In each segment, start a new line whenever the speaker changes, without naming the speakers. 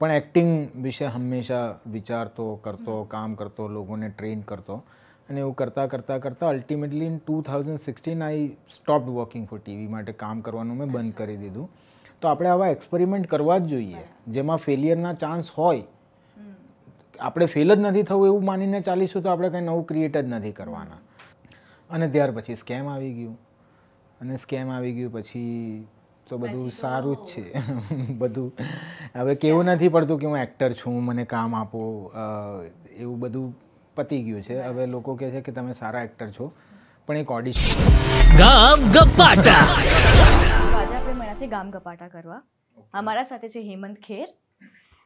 પણ એક્ટિંગ વિશે હંમેશા વિચારતો કરતો કામ કરતો લોકોને ટ્રેન કરતો અને એવું કરતાં કરતાં કરતાં ultimately in two thousand sixteen I stopped working for TV માટે કામ કરવાનું મેં બંધ કરી દીધું તો આપણે આવા એક્સપેરિમેન્ટ કરવા જ જોઈએ જેમાં ફેલિયરના ચાન્સ હોય આપણે ફેલ જ નથી થવું એવું માનીને ચાલીશું તો આપણે કંઈ નવું ક્રિએટ જ નથી કરવાના અને ત્યાર પછી સ્કેમ આવી ગયું અને સ્કેમ આવી ગયું પછી તો બધું સારું જ છે બધું હવે કેવું નથી પડતું કે હું એક્ટર છું મને કામ આપો એવું બધું પતી ગયું છે હવે લોકો કહે છે કે તમે સારા એક્ટર છો પણ એક ઓડિશન ગામ ગપાટા આજે
આપણે મળ્યા છે ગામ ગપાટા કરવા અમારા સાથે છે હેમંત ખેર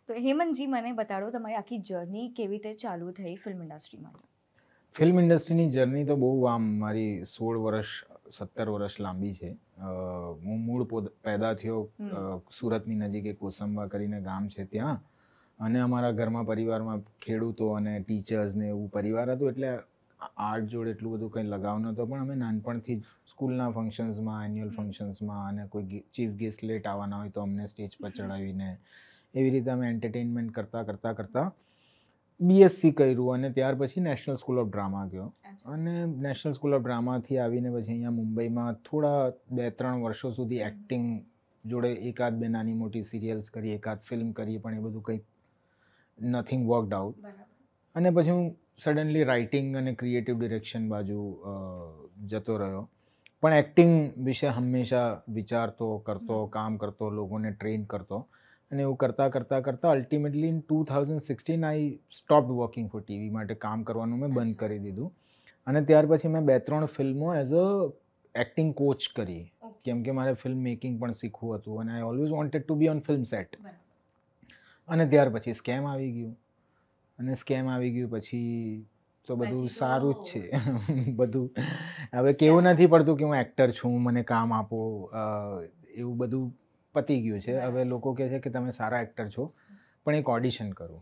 તો હેમંતજી મને બતાડો તમારી આખી જર્ની કેવી રીતે ચાલુ થઈ ફિલ્મ ઇન્ડસ્ટ્રીમાં
ફિલ્મ ઇન્ડસ્ટ્રીની જર્ની તો બહુ આમ મારી સોળ વર્ષ સત્તર વર્ષ લાંબી છે હું મૂળ પેદા થયો સુરતની નજીક એક કોસંબા કરીને ગામ છે ત્યાં અને અમારા ઘરમાં પરિવારમાં ખેડૂતો અને ટીચર્સ ને એવું પરિવાર હતું એટલે આર્ટ જોડે એટલું બધું કંઈ લગાવ નહોતો પણ અમે નાનપણથી જ સ્કૂલના ફંક્શન્સમાં એન્યુઅલ ફંક્શન્સમાં અને કોઈ ચીફ ગેસ્ટ લેટ આવવાના હોય તો અમને સ્ટેજ પર ચડાવીને એવી રીતે અમે એન્ટરટેનમેન્ટ કરતાં કરતાં કરતાં બીએસસી કર્યું અને ત્યાર પછી નેશનલ સ્કૂલ ઓફ ડ્રામા ગયો અને નેશનલ સ્કૂલ ઓફ ડ્રામાથી આવીને પછી અહીંયા મુંબઈમાં થોડા બે ત્રણ વર્ષો સુધી એક્ટિંગ જોડે એકાદ બે નાની મોટી સિરિયલ્સ કરી એકાદ ફિલ્મ કરી પણ એ બધું કંઈક નથિંગ વર્કડ આઉટ અને પછી હું સડનલી રાઇટિંગ અને ક્રિએટિવ ડિરેક્શન બાજુ જતો રહ્યો પણ એક્ટિંગ વિશે હંમેશા વિચારતો કરતો કામ કરતો લોકોને ટ્રેન કરતો અને એવું કરતાં કરતાં કરતાં ultimately in two thousand sixteen I stop working for TV માટે કામ કરવાનું મેં બંધ કરી દીધું અને ત્યાર પછી મેં બે ત્રણ ફિલ્મો એઝ અ એક્ટિંગ કોચ કરી કેમ કે મારે ફિલ્મ મેકિંગ પણ શીખવું હતું અને I always wanted to be on film set અને ત્યાર પછી સ્કેમ આવી ગયું અને સ્કેમ આવી ગયું પછી તો બધું સારું જ છે બધું હવે કેવું નથી પડતું કે હું એક્ટર છું મને કામ આપો એવું બધું પતી ગયું છે હવે લોકો કહે છે કે તમે સારા એક્ટર છો પણ એક ઓડિશન કરો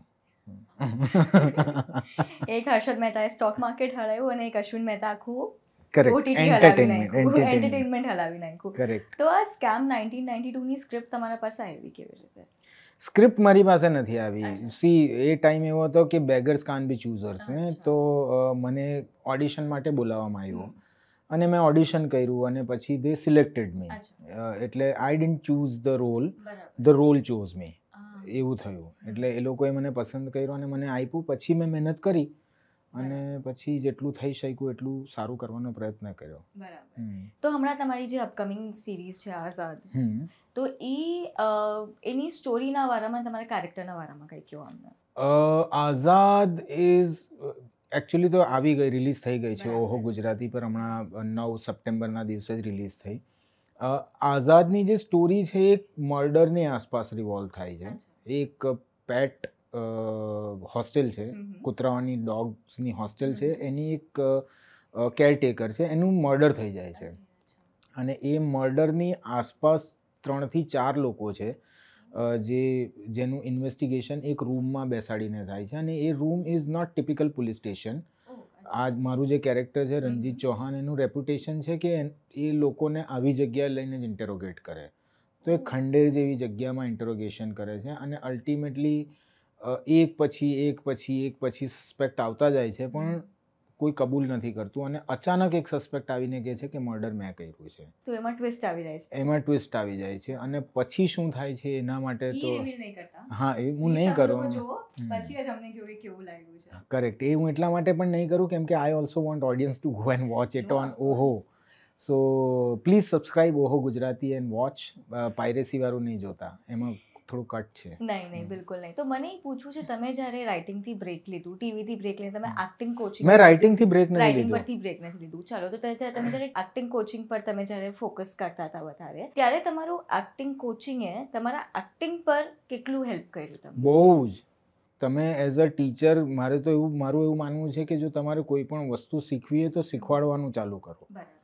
એક હર્ષદ મહેતાએ સ્ટોક માર્કેટ હરાયું અને એક અશ્વિન મહેતા આખું તો સ્કેમ નાઇન્ટીન નાઇન્ટી ટુની સ્ક્રિપ્ટ તમારા પાસે આવી કેવી રીતે
સ્ક્રિપ્ટ મારી પાસે નથી આવી સી એ ટાઈમ એવો હતો કે બેગર્સ કાન બી ચૂઝર્સ ને તો મને ઓડિશન માટે બોલાવવામાં આવ્યું અને મેં ઓડિશન કર્યું અને પછી દે સિલેક્ટેડ મી એટલે I didn't choose the role the role chose me એવું થયું એટલે એ લોકોએ મને પસંદ કર્યું અને મને આપ્યું પછી મેં મહેનત કરી અને પછી જેટલું થઈ શક્યું એટલું સારું કરવાનો પ્રયત્ન કર્યો
તો હમણાં તમારી જે અપકમિંગ સિરીઝ છે આઝાદ તો એ એની સ્ટોરીના વારામાં તમારા કેરેક્ટરના વારામાં કંઈ કહો અમને
આઝાદ ઇઝ એકચ્યુઅલી તો આવી ગઈ રિલીઝ થઈ ગઈ છે ઓહો ગુજરાતી પર હમણાં નવ સપ્ટેમ્બરના દિવસે જ રિલીઝ થઈ આઝાદની જે સ્ટોરી છે એક મર્ડરની આસપાસ રિવોલ્વ થાય છે એક પેટ હોસ્ટેલ છે કૂતરાઓની ડોગ્સની હોસ્ટેલ છે એની એક કેરટેકર છે એનું મર્ડર થઈ જાય છે અને એ મર્ડરની આસપાસ ત્રણથી ચાર લોકો છે જે જેનું ઇન્વેસ્ટિગેશન એક રૂમમાં બેસાડીને થાય છે અને એ room is not typical police station આ મારું જે કેરેક્ટર છે રણજીત ચૌહાણ એનું રેપ્યુટેશન છે કે એ લોકોને આવી જગ્યાએ લઈને જ ઇન્ટેરોગેટ કરે તો એ ખંડેર જેવી જગ્યામાં ઇન્ટરોગેશન કરે છે અને અલ્ટિમેટલી એક પછી એક પછી એક પછી સસ્પેક્ટ આવતા જાય છે પણ કોઈ કબૂલ નથી કરતું અને અચાનક એક સસ્પેક્ટ આવીને કહે છે કે મર્ડર મેં કર્યું છે
તો એમાં ટ્વિસ્ટ આવી જાય છે એમાં
ટ્વિસ્ટ આવી જાય છે અને પછી શું થાય છે એના માટે તો
હા એ હું નહીં કરું
કરેક્ટ એ હું એટલા માટે પણ નહીં કરું કેમ કે I also want audience to go and watch it on Oho so please subscribe ઓહો ગુજરાતી એન્ડ વોચ પાયરેસીવાળું નહીં જોતા એમાં થોડું કટ છે
નહીં નહીં બિલકુલ નહીં તો મને એ પૂછવું છે તમે જ્યારે રાઇટિંગ થી બ્રેક લીધું ટીવી થી બ્રેક લીધું તમે એક્ટિંગ કોચિંગ મેં રાઇટિંગ થી બ્રેક નથી રાઇટિંગ પરથી બ્રેક નથી લીધું ચાલો તો તમે જ્યારે એક્ટિંગ કોચિંગ પર તમે જ્યારે ફોકસ કરતા હતા વધારે ત્યારે તમારું એક્ટિંગ કોચિંગે તમારા એક્ટિંગ પર કેટલું હેલ્પ કર્યું
તમને બહુ જ તમે એઝ અ ટીચર મારે તો એવું મારું એવું માનવું છે કે જો તમારે કોઈ પણ વસ્તુ શીખવી હોય તો શીખવાડવાનું ચાલુ કરો બરાબર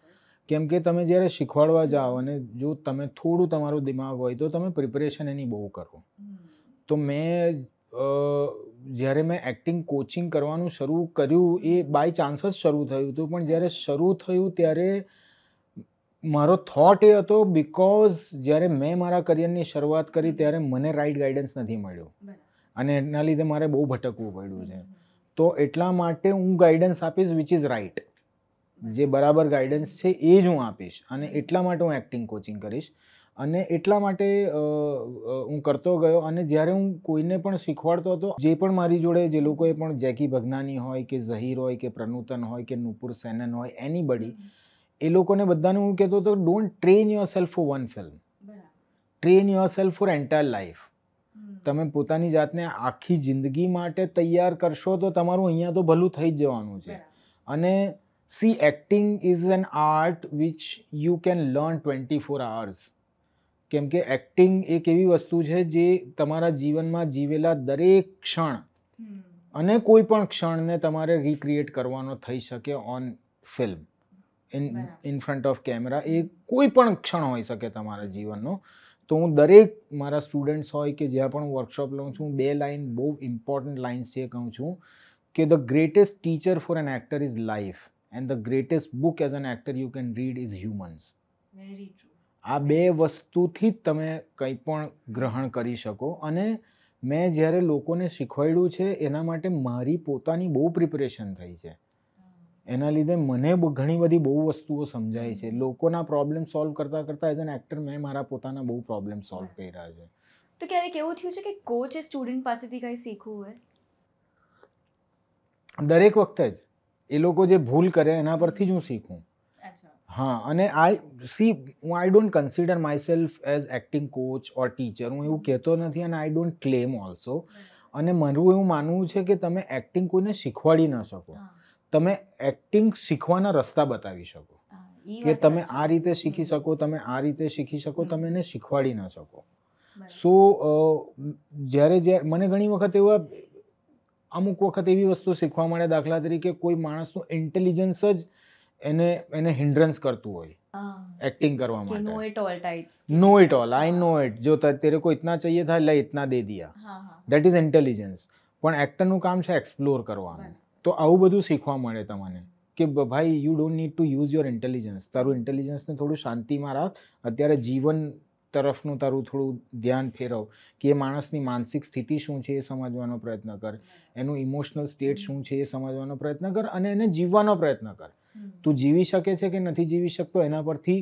કેમ કે તમે જ્યારે શીખવાડવા જાઓ અને જો તમે થોડું તમારું દિમાગ હોય તો તમે પ્રિપરેશન એની બહુ કરો તો મેં જ્યારે મેં એક્ટિંગ કોચિંગ કરવાનું શરૂ કર્યું એ બાય ચાન્સ જ શરૂ થયું હતું પણ જ્યારે શરૂ થયું ત્યારે મારો થોટ એ હતો બિકોઝ જ્યારે મેં મારા કરિયરની શરૂઆત કરી ત્યારે મને રાઈટ ગાઈડન્સ નથી મળ્યો અને એના લીધે મારે બહુ ભટકવું પડ્યું છે તો એટલા માટે હું ગાઈડન્સ આપીશ વિચ ઇઝ રાઈટ જે બરાબર ગાઈડન્સ છે એ જ હું આપીશ અને એટલા માટે હું એક્ટિંગ કોચિંગ કરીશ અને એટલા માટે હું કરતો ગયો અને જ્યારે હું કોઈને પણ શીખવાડતો હતો જે પણ મારી જોડે જે લોકોએ પણ જેકી ભગનાની હોય કે ઝહીર હોય કે પ્રનૂતન હોય કે નુપુર સેનન હોય એની બડી એ લોકોને બધાને હું કહેતો હતો don't train yourself for one film train yourself for entire life તમે પોતાની જાતને આખી જિંદગી માટે તૈયાર કરશો તો તમારું અહીંયા તો ભલું થઈ જ જવાનું છે અને See, acting is an art which you can learn 24 hours. કેમ કે એક્ટિંગ એક એવી વસ્તુ છે જે તમારા જીવનમાં જીવેલા દરેક ક્ષણ અને કોઈ પણ ક્ષણને તમારે રિક્રિએટ કરવાનો થઈ શકે on film in in front of camera એ કોઈ પણ ક્ષણ હોઈ શકે તમારા જીવનનો તો હું દરેક મારા સ્ટુડન્ટ્સ હોય કે જ્યાં પણ વર્કશોપ લઉં છું બે લાઇન બહુ ઇમ્પોર્ટન્ટ લાઇન્સ છે કહું છું કે the greatest teacher for an actor is life and the greatest book as an actor you can read is humans very true આ બે વસ્તુથી જ તમે કંઈ પણ ગ્રહણ કરી શકો અને મેં જ્યારે લોકોને શીખવાડ્યું છે એના માટે મારી પોતાની બહુ પ્રિપરેશન થઈ છે એના લીધે મને ઘણી બધી બહુ વસ્તુઓ સમજાય છે લોકોના પ્રોબ્લેમ સોલ્વ કરતા કરતાં એઝ એન એક્ટર મેં મારા પોતાના બહુ પ્રોબ્લેમ સોલ્વ કર્યા છે
તો ક્યારેક એવું થયું છે કે કોચે સ્ટુડન્ટ પાસેથી કંઈ શીખવું હોય
દરેક વખતે જ એ લોકો જે ભૂલ કરે એના પરથી જ હું શીખું હા અને આઈ સી હું I don't consider myself as acting coach or teacher હું એવું કહેતો નથી અને આઈ ડોન્ટ ક્લેમ ઓલ્સો અને મારું એવું માનવું છે કે તમે એક્ટિંગ કોઈને શીખવાડી ન શકો તમે એક્ટિંગ શીખવાના રસ્તા બતાવી શકો કે તમે આ રીતે શીખી શકો તમે આ રીતે શીખી શકો તમે એને શીખવાડી ન શકો સો જ્યારે જ્યારે મને ઘણી વખત એવા અમુક વખત એવી વસ્તુ શીખવા મળે દાખલા તરીકે કોઈ માણસનું ઇન્ટેલિજન્સ જ એને એને હિન્ડ્રન્સ કરતું હોય એક્ટિંગ કરવા માટે know
it all types
know it all I know it જો તેરે કોઈ ઇતના ચાહીએ થા લે ઇતના દે દિયા ધેટ ઇઝ ઇન્ટેલિજન્સ પણ એક્ટરનું કામ છે એક્સપ્લોર કરવાનું તો આવું બધું શીખવા મળે તમને કે ભાઈ you don't need to use your intelligence તારું ઇન્ટેલિજન્સને થોડું શાંતિમાં રાખ અત્યારે જીવન તરફનું તારું થોડું ધ્યાન ફેરવ કે એ માણસની માનસિક સ્થિતિ શું છે એ સમજવાનો પ્રયત્ન કર એનું ઇમોશનલ સ્ટેટ શું છે એ સમજવાનો પ્રયત્ન કર અને એને જીવવાનો પ્રયત્ન કર તું જીવી શકે છે કે નથી જીવી શકતો એના પરથી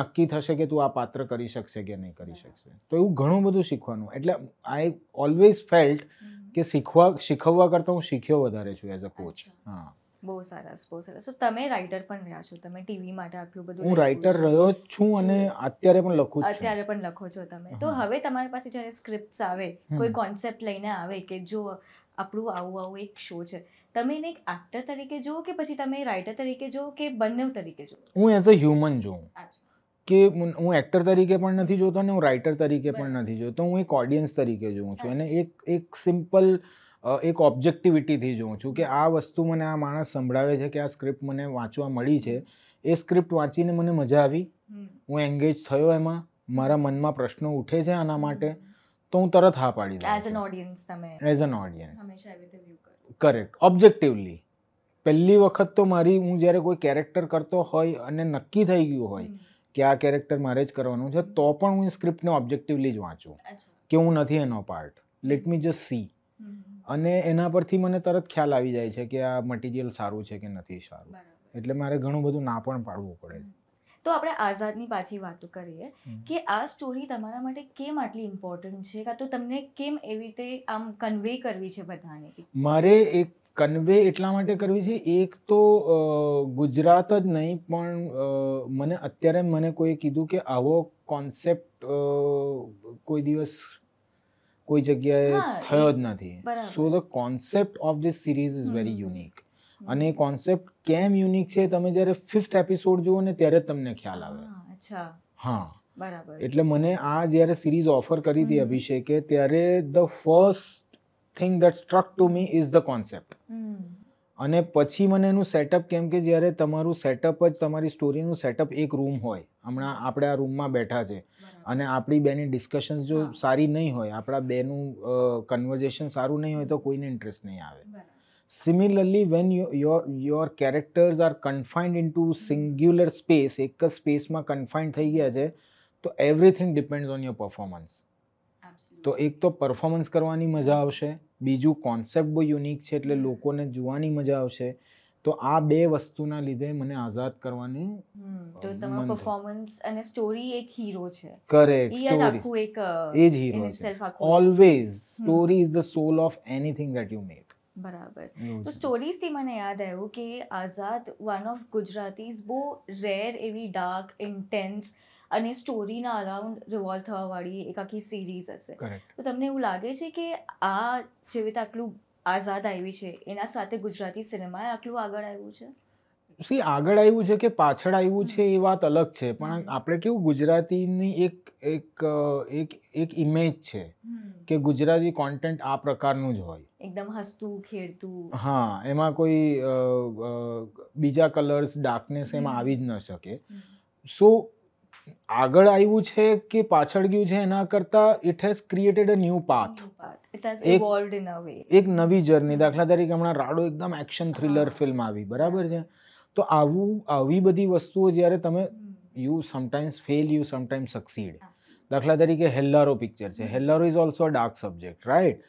નક્કી થશે કે તું આ પાત્ર કરી શકશે કે નહીં કરી શકશે તો એવું ઘણું બધું શીખવાનું એટલે આઈ ઓલવેઝ ફેલ્ટ કે શીખવા શીખવવા કરતાં હું શીખ્યો વધારે છું એઝ અ કોચ હા
બહુ સરસ બહુ સરસ તો તમે રાઇટર પણ રહ્યા છો તમે ટીવી માટે આટલું બધું હું રાઇટર
રહ્યો છું અને અત્યારે પણ લખું છું અત્યારે પણ લખો છો તમે તો
હવે તમારી પાસે જ્યારે સ્ક્રિપ્ટ્સ આવે કોઈ કોન્સેપ્ટ લઈને આવે કે જો આપણું આવું આવું એક શો છે તમે એને એક એક્ટર તરીકે જુઓ કે પછી તમે રાઇટર તરીકે જુઓ કે બંને તરીકે જુઓ
હું એઝ અ હ્યુમન જોઉં કે હું એક્ટર તરીકે પણ નથી જોતો અને હું રાઇટર તરીકે પણ નથી જોતો હું એક ઓડિયન્સ તરીકે જોઉં છું અને એક એક સિમ્પલ એક ઓબ્જેક્ટિવિટીથી જોઉં છું કે આ વસ્તુ મને આ માણસ સંભળાવે છે કે આ સ્ક્રિપ્ટ મને વાંચવા મળી છે એ સ્ક્રિપ્ટ વાંચીને મને મજા આવી હું એન્ગેજ થયો એમાં મારા મનમાં પ્રશ્નો ઉઠે છે આના માટે તો હું તરત હા પાડી દઉં એઝ
એન ઓડિયન્સ તમે as an audience
correct objectively પહેલી વખત તો મારી હું જ્યારે કોઈ કેરેક્ટર કરતો હોય અને નક્કી થઈ ગયું હોય કે આ કેરેક્ટર મારે જ કરવાનું છે તો પણ હું સ્ક્રિપ્ટને ઓબ્જેક્ટિવલી જ વાંચું કે હું નથી એનો part let me just see અને એના પરથી મને તરત ખ્યાલ આવી જાય છે કે આ મટીરિયલ સારું છે કે નથી સારું એટલે મારે ઘણું બધું ના પણ પાડવું પડે
તો આપણે આઝાદની પાછી વાત કરીએ કે આ સ્ટોરી તમારા માટે કેમ આટલી ઇમ્પોર્ટન્ટ છે કાં તો તમને કેમ એવી રીતે આમ કન્વે કરવી છે બધાને
મારે એક કન્વે એટલા માટે કરવી છે એક તો ગુજરાત જ નહીં પણ મને અત્યારે મને કોઈ કીધું કે આવો કોન્સેપ્ટ કોઈ દિવસ કોઈ જગ્યાએ થયો જ નથી so the concept of this series is very unique અને એ કોન્સેપ્ટ કેમ યુનિક છે તમે જ્યારે ફિફ્થ એપિસોડ જુઓ ને ત્યારે તમને ખ્યાલ આવે હા બરાબર એટલે મને આ જ્યારે સિરીઝ ઓફર કરી હતી અભિષેકે ત્યારે the first thing that struck to me is the concept અને પછી મને એનું સેટઅપ કેમ કે જ્યારે તમારું સેટઅપ જ તમારી સ્ટોરીનું સેટઅપ એક રૂમ હોય હમણાં આપણે આ રૂમમાં બેઠા છે અને આપણી બેની ડિસ્કશન્સ જો સારી નહીં હોય આપણા બેનું કન્વર્ઝેશન સારું નહીં હોય તો કોઈને ઇન્ટરેસ્ટ નહીં આવે similarly when you your your characters are confined in to singular space એક જ સ્પેસમાં કન્ફાઇન્ડ થઈ ગયા છે તો everything depends on your performance તો એક તો પરફોર્મન્સ કરવાની મજા આવશે બીજું કોન્સેપ્ટ બહુ યુનિક છે એટલે લોકોને જોવાની મજા આવશે તો આ બે વસ્તુના લીધે મને આઝાદ કરવાની
તો તમારો પરફોર્મન્સ અને સ્ટોરી એક હીરો છે
કરેક્ટ સ્ટોરી એક એ જ હીરો છે always story is the soul of anything that you make બરાબર તો
સ્ટોરીઝ થી મને યાદ આવ્યું કે આઝાદ વન ઓફ ગુજરાતીઝ બહુ રેર એવી ડાર્ક ઇન્ટેન્સ અને સ્ટોરીના અરાઉન્ડ રિવોલ્વ થવાવાળી એક આખી સિરીઝ હશે તો તમને એવું લાગે છે કે આ જેવી રીતે આટલું આઝાદ આવી છે એના સાથે ગુજરાતી સિનેમા આટલું આગળ આવ્યું છે
સી આગળ આવ્યું છે કે પાછળ આવ્યું છે એ વાત અલગ છે પણ આપણે કેવું ગુજરાતીની એક એક એક એક ઇમેજ છે કે ગુજરાતી કોન્ટેન્ટ આ પ્રકારનું જ હોય
એકદમ હસતું ખેડતું હા
એમાં કોઈ બીજા કલર્સ ડાર્કનેસ એમાં આવી જ ન શકે સો આગળ આવ્યું છે કે પાછળ ગયું છે એના કરતા it has created a new path
એક
નવી જર્ની દાખલા તરીકે હમણાં રાડો એકદમ એક્શન થ્રિલર ફિલ્મ આવી બરાબર છે તો આવું આવી બધી વસ્તુઓ જ્યારે તમે you sometimes fail you sometimes succeed દાખલા તરીકે હેલ્લારો પિક્ચર છે Hellaro is also dark subject right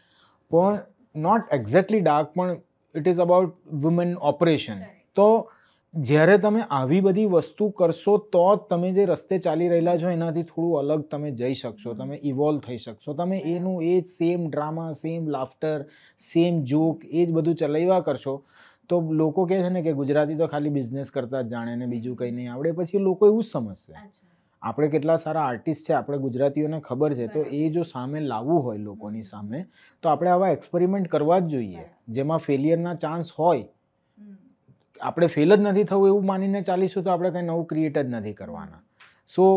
પણ નોટ એક્ઝેક્ટલી ડાર્ક પણ it is about women oppression તો જ્યારે તમે આવી બધી વસ્તુ કરશો તો જ તમે જે રસ્તે ચાલી રહેલા છો એનાથી થોડું અલગ તમે જઈ શકશો તમે ઇવોલ્વ થઈ શકશો તમે એનું એ જ same drama same laughter same joke એ જ બધું ચલાવ્યા કરશો તો લોકો કહે છે ને કે ગુજરાતી તો ખાલી બિઝનેસ કરતા જ જાણે ને બીજું કંઈ નહીં આવડે પછી લોકો એવું જ સમજશે આપણે કેટલા સારા આર્ટિસ્ટ છે આપણે ગુજરાતીઓને ખબર છે તો એ જો સામે લાવવું હોય લોકોની સામે તો આપણે આવા એક્સપેરિમેન્ટ કરવા જ જોઈએ જેમાં ફેલિયરના ચાન્સ હોય આપણે ફેલ જ નથી થવું એવું માનીને ચાલીશું તો આપણે કંઈ નવું ક્રિએટ જ નથી કરવાના સો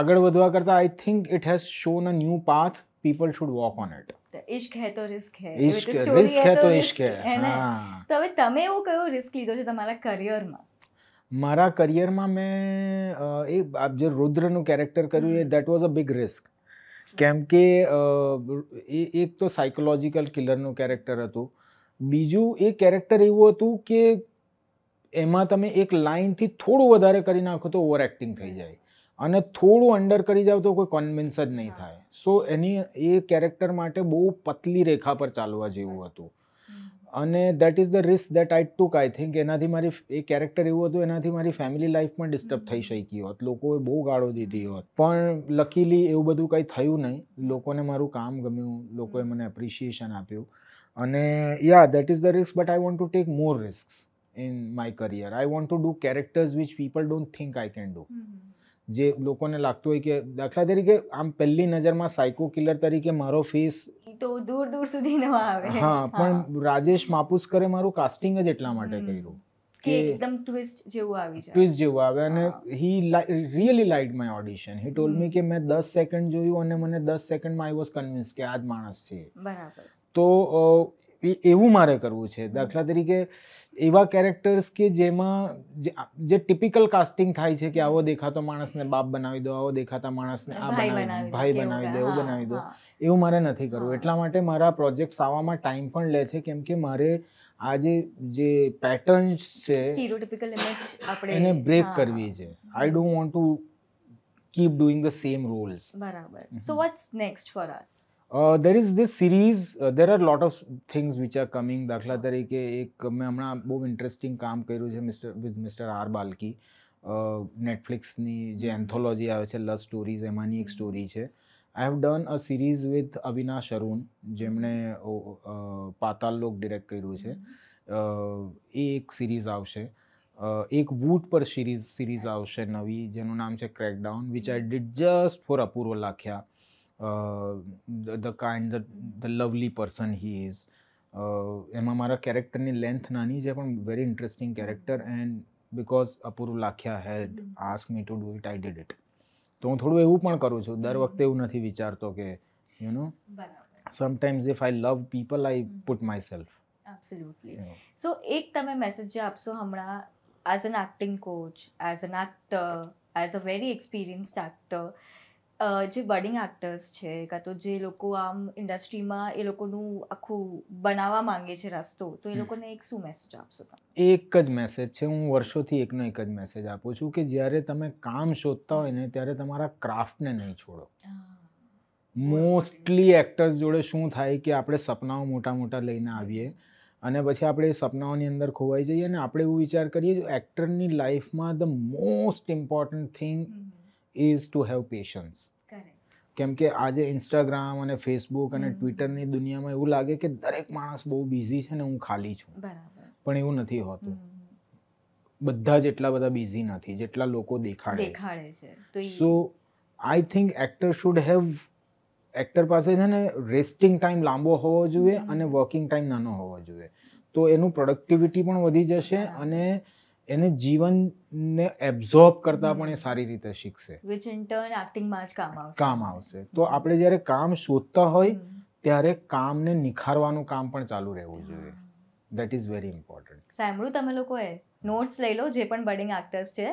આગળ વધવા કરતાં I think it has shown a new path people should walk on it
ઇશ્ક હે તો રિસ્ક હે રિસ્ક હે તો ઇશ્ક હે હવે તમે એવું કયો રિસ્ક લીધો છે તમારા કરિયરમાં
મારા કરિયરમાં મેં એ જે રુદ્રનું કેરેક્ટર કર્યું એ that was a big risk કેમ કે એ એક તો સાયકોલોજીકલ કિલરનું કેરેક્ટર હતું બીજું એ કેરેક્ટર એવું હતું કે એમાં તમે એક લાઇનથી થોડું વધારે કરી નાખો તો ઓવર એક્ટિંગ થઈ જાય અને થોડું અંડર કરી જાવ તો કોઈ કોન્વિન્સ જ નહીં થાય સો એની એ કેરેક્ટર માટે બહુ પતલી રેખા પર ચાલવા જેવું હતું અને that is the risk that I took I think એનાથી મારી એ કેરેક્ટર એવું હતું એનાથી મારી ફેમિલી લાઈફ પણ ડિસ્ટર્બ થઈ શકી હોત લોકોએ બહુ ગાળો દીધી હોત પણ લકીલી એવું બધું કંઈ થયું નહીં લોકોને મારું કામ ગમ્યું લોકોએ મને એપ્રિશિએશન આપ્યું અને yeah that is the risk but I want to take more risk in my career I want to do characters which people don't think I can do જે લોકોને લાગતું હોય કે દાખલા તરીકે આમ પહેલી નજરમાં સાયકો કિલર તરીકે મારો ફેસ
તો દૂર દૂર સુધી ન આવે હા પણ
રાજેશ માપુસકરે મારું કાસ્ટિંગ જ એટલા માટે કર્યું કે એકદમ
ટ્વિસ્ટ જેવું આવી જાય ટ્વિસ્ટ
જેવું આવે અને he really like my audition he told me કે મેં દસ સેકન્ડ જોયું અને મને દસ સેકન્ડમાં આઈ વોઝ કન્વિન્સ કે આ જ માણસ છે બરાબર તો એવું મારે કરવું છે દાખલા તરીકે એવા કેરેક્ટર્સ કે જેમાં જે ટિપિકલ કાસ્ટિંગ થાય છે કે આવો દેખાતો માણસને બાપ બનાવી દો આવો દેખાતા માણસને આ બનાવી ભાઈ બનાવી દો એવું બનાવી દો એવું મારે નથી કરવું એટલા માટે મારા પ્રોજેક્ટ્સ આવવામાં ટાઈમ પણ લે છે કેમ કે મારે આ જે પેટર્ન્સ છે
એને બ્રેક કરવી
છે I don't want to keep doing the same roles
બરાબર so what's next for us
Uh, there is this series, uh, there are lot of things which are coming. દાખલા તરીકે એક મેં હમણાં બહુ ઇન્ટરેસ્ટિંગ કામ કર્યું છે mister with mister R Balki નેટફ્લિક્સની જે એન્થોલોજી આવે છે લવ સ્ટોરીઝ એમાંની એક સ્ટોરી છે I have done a series with Avinash Arun જેમણે પાતાલ લોક ડિરેક્ટ કર્યું છે એ એક સિરીઝ આવશે એક વૂટ પર સિરીઝ સિરીઝ આવશે નવી જેનું નામ છે crackdown which I did just for Apurva Lakhia the kind the the, the lovely person એમાં મારા કેરેક્ટરની લેન્થ નાની છે પણ very interesting character and because Apurva Lakhia had asked me to do it I did it તો હું થોડું એવું પણ કરું છું દર વખતે એવું નથી વિચારતો કે you know sometimes if I love people I put myself
absolutely so એક તમે મેસેજ જે આપશો હમણાં as an acting coach as an actor as a very experienced actor જે બડિંગ એક્ટર્સ છે કાં તો જે લોકો આમ ઇન્ડસ્ટ્રીમાં એ લોકોનું આખું બનાવવા માંગે છે રસ્તો તો એ લોકોને એક શું મેસેજ આપશો
એક જ મેસેજ છે હું વર્ષોથી એકનો એક જ મેસેજ આપું છું કે જ્યારે તમે કામ શોધતા હોય ને ત્યારે તમારા ક્રાફ્ટને નહીં છોડો મોસ્ટલી એક્ટર્સ જોડે શું થાય કે આપણે સપનાઓ મોટા મોટા લઈને આવીએ અને પછી આપણે સપનાઓની અંદર ખોવાઈ જઈએ અને આપણે એવું વિચાર કરીએ એક્ટરની લાઈફમાં the most important thing is to have patience કેમ કે આજે ઇન્સ્ટાગ્રામ અને ફેસબુક અને ટ્વિટરની દુનિયામાં એવું લાગે કે દરેક માણસ બહુ બિઝી છે ને હું ખાલી છું
પણ
એવું નથી હોતું બધા જેટલા બધા બિઝી નથી જેટલા લોકો દેખાડે
છે so
I think actor should have actor પાસે છે ને રેસ્ટિંગ ટાઈમ લાંબો હોવો જોઈએ અને વર્કિંગ ટાઈમ નાનો હોવો જોઈએ તો એનું પ્રોડક્ટિવિટી પણ વધી જશે અને એને જીવનને એબ્ઝોર્બ કરતા પણ એ સારી રીતે શીખશે વિચ ઇન
ટર્ન એક્ટિંગમાં જ કામ આવશે
કામ આવશે તો આપણે જ્યારે કામ શોધતા હોય ત્યારે કામને નિખારવાનું કામ પણ ચાલુ રહેવું જોઈએ દેટ ઇઝ વેરી ઇમ્પોર્ટન્ટ
સાંભળ્યું તમે લોકોએ નોટ્સ લઈ લો જે પણ બડિંગ એક્ટર્સ છે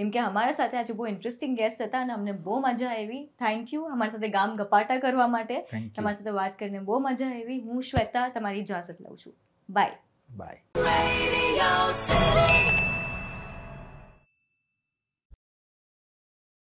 કેમ કે અમારા સાથે આજે બહુ ઇન્ટરેસ્ટિંગ ગેસ્ટ હતા અને અમને બહુ મજા આવી થેન્ક યુ અમારી સાથે ગામ ગપાટા કરવા માટે તમારી સાથે વાત કરીને બહુ મજા આવી હું શ્વેતા તમારી ઇજાજત લઉં છું બાય બાય